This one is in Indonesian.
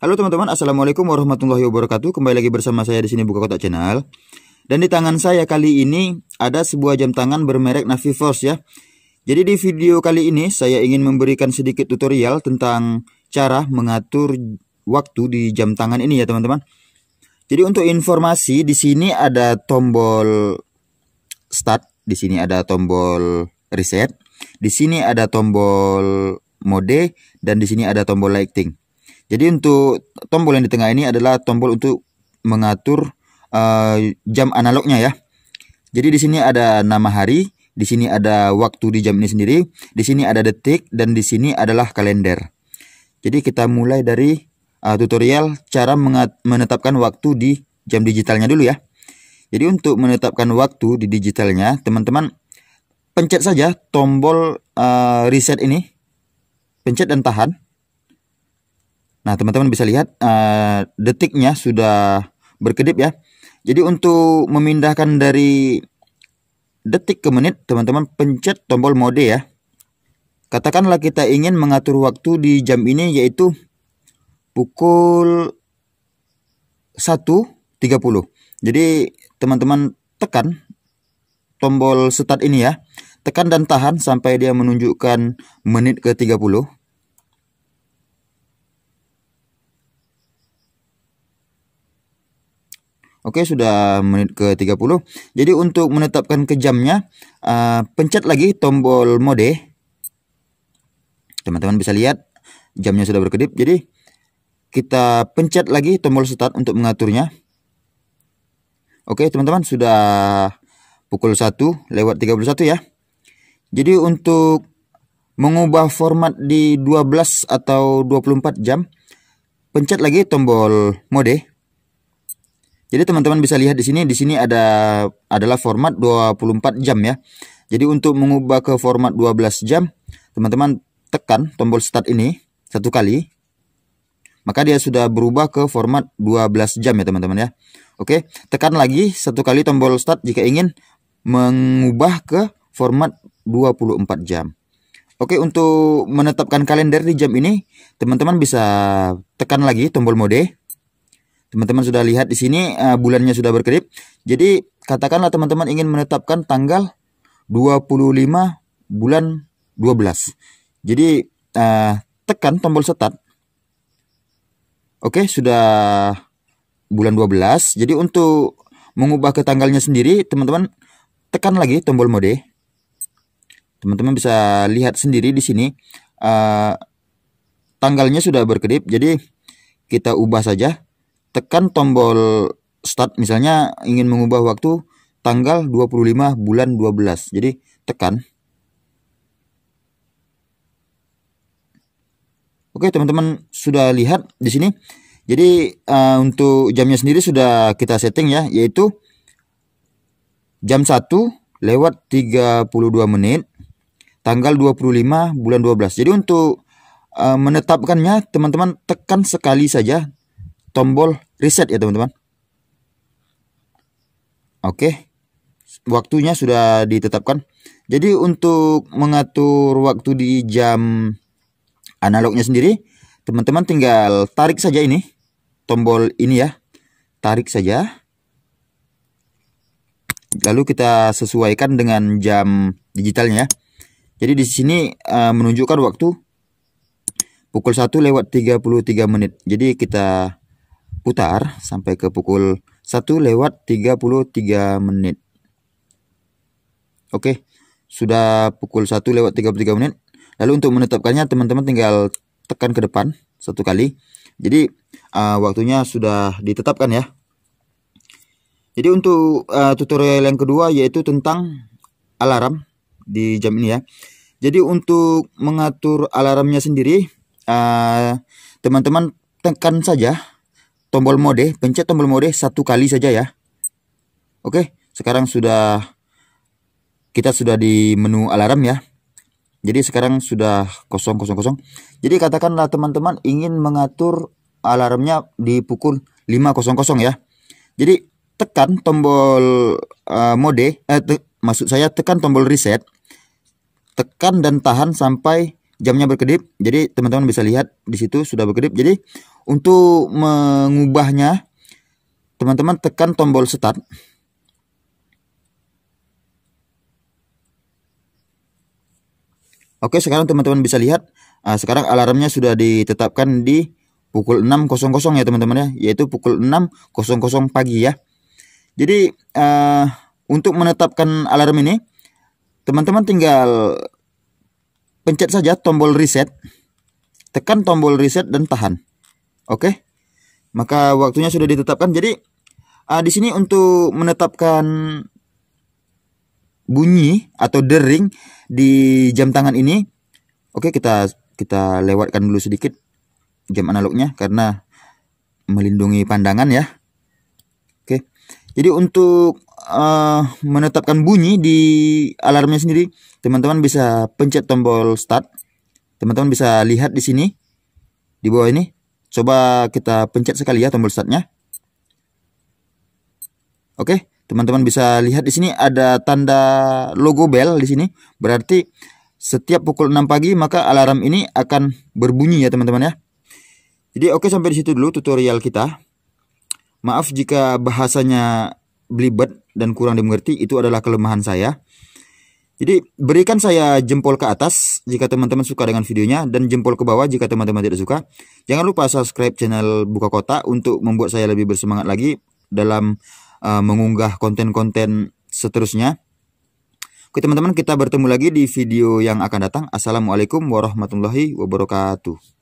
Halo teman-teman, Assalamualaikum warahmatullahi wabarakatuh Kembali lagi bersama saya di sini Buka Kotak Channel Dan di tangan saya kali ini ada sebuah jam tangan bermerek Navi Force ya Jadi di video kali ini saya ingin memberikan sedikit tutorial tentang cara mengatur waktu di jam tangan ini ya teman-teman Jadi untuk informasi di sini ada tombol start di sini ada tombol reset, di sini ada tombol mode, dan di sini ada tombol lighting. Jadi untuk tombol yang di tengah ini adalah tombol untuk mengatur uh, jam analognya ya. Jadi di sini ada nama hari, di sini ada waktu di jam ini sendiri, di sini ada detik dan di sini adalah kalender. Jadi kita mulai dari uh, tutorial cara menetapkan waktu di jam digitalnya dulu ya. Jadi untuk menetapkan waktu di digitalnya, teman-teman pencet saja tombol uh, reset ini. Pencet dan tahan. Nah, teman-teman bisa lihat uh, detiknya sudah berkedip ya. Jadi untuk memindahkan dari detik ke menit, teman-teman pencet tombol mode ya. Katakanlah kita ingin mengatur waktu di jam ini yaitu pukul 1.30. Jadi teman-teman tekan tombol start ini ya. Tekan dan tahan sampai dia menunjukkan menit ke 30. Oke, sudah menit ke 30. Jadi untuk menetapkan ke jamnya, uh, pencet lagi tombol mode. Teman-teman bisa lihat jamnya sudah berkedip. Jadi kita pencet lagi tombol start untuk mengaturnya. Oke, teman-teman sudah pukul 1 lewat 31 ya. Jadi untuk mengubah format di 12 atau 24 jam, pencet lagi tombol mode. Jadi teman-teman bisa lihat di sini di sini ada adalah format 24 jam ya. Jadi untuk mengubah ke format 12 jam, teman-teman tekan tombol start ini satu kali. Maka dia sudah berubah ke format 12 jam ya teman-teman ya. Oke, tekan lagi satu kali tombol start jika ingin mengubah ke format 24 jam. Oke, untuk menetapkan kalender di jam ini, teman-teman bisa tekan lagi tombol mode. Teman-teman sudah lihat di sini uh, bulannya sudah berkedip. Jadi katakanlah teman-teman ingin menetapkan tanggal 25 bulan 12. Jadi uh, tekan tombol start. Oke, sudah bulan 12. Jadi untuk mengubah ke tanggalnya sendiri, teman-teman tekan lagi tombol mode. Teman-teman bisa lihat sendiri di sini uh, tanggalnya sudah berkedip. Jadi kita ubah saja tekan tombol start misalnya ingin mengubah waktu tanggal 25 bulan 12. Jadi tekan. Oke, teman-teman sudah lihat di sini. Jadi uh, untuk jamnya sendiri sudah kita setting ya, yaitu jam 1 lewat 32 menit tanggal 25 bulan 12. Jadi untuk uh, menetapkannya teman-teman tekan sekali saja tombol reset ya teman-teman. Oke, waktunya sudah ditetapkan. Jadi untuk mengatur waktu di jam analognya sendiri, teman-teman tinggal tarik saja ini, tombol ini ya. Tarik saja. Lalu kita sesuaikan dengan jam digitalnya ya. Jadi di sini eh, menunjukkan waktu pukul 1 lewat 33 menit. Jadi kita putar sampai ke pukul 1 lewat 33 menit. Oke, sudah pukul 1 lewat 33 menit. Lalu untuk menetapkannya teman-teman tinggal tekan ke depan satu kali. Jadi uh, waktunya sudah ditetapkan ya. Jadi untuk uh, tutorial yang kedua yaitu tentang alarm di jam ini ya. Jadi untuk mengatur alarmnya sendiri uh, teman-teman uh, teman -teman tekan saja tombol mode, pencet tombol mode satu kali saja ya. Oke, sekarang sudah kita sudah di menu alarm ya. Jadi sekarang sudah kosong kosong kosong. Jadi katakanlah teman-teman ingin mengatur alarmnya di pukul 5.00 ya. Jadi tekan tombol uh, mode eh te maksud saya tekan tombol reset. Tekan dan tahan sampai jamnya berkedip. Jadi teman-teman bisa lihat di situ sudah berkedip. Jadi untuk mengubahnya teman-teman tekan tombol start. Oke, sekarang teman-teman bisa lihat uh, sekarang alarmnya sudah ditetapkan di pukul 6.00 ya teman-teman ya, yaitu pukul 6.00 pagi ya. Jadi uh, untuk menetapkan alarm ini teman-teman tinggal pencet saja tombol reset. Tekan tombol reset dan tahan. Oke. Maka waktunya sudah ditetapkan. Jadi uh, di sini untuk menetapkan bunyi atau dering di jam tangan ini. Oke, kita kita lewatkan dulu sedikit jam analognya karena melindungi pandangan ya. Oke. Jadi untuk uh, menetapkan bunyi di alarmnya sendiri teman-teman bisa pencet tombol start. Teman-teman bisa lihat di sini di bawah ini. Coba kita pencet sekali ya tombol startnya. Oke, teman-teman bisa lihat di sini ada tanda logo bell di sini. Berarti setiap pukul 6 pagi maka alarm ini akan berbunyi ya teman-teman ya. Jadi oke sampai di situ dulu tutorial kita. Maaf jika bahasanya blibet dan kurang dimengerti, itu adalah kelemahan saya. Jadi berikan saya jempol ke atas jika teman-teman suka dengan videonya dan jempol ke bawah jika teman-teman tidak suka. Jangan lupa subscribe channel Buka Kota untuk membuat saya lebih bersemangat lagi dalam uh, mengunggah konten-konten seterusnya. Oke teman-teman kita bertemu lagi di video yang akan datang. Assalamualaikum warahmatullahi wabarakatuh.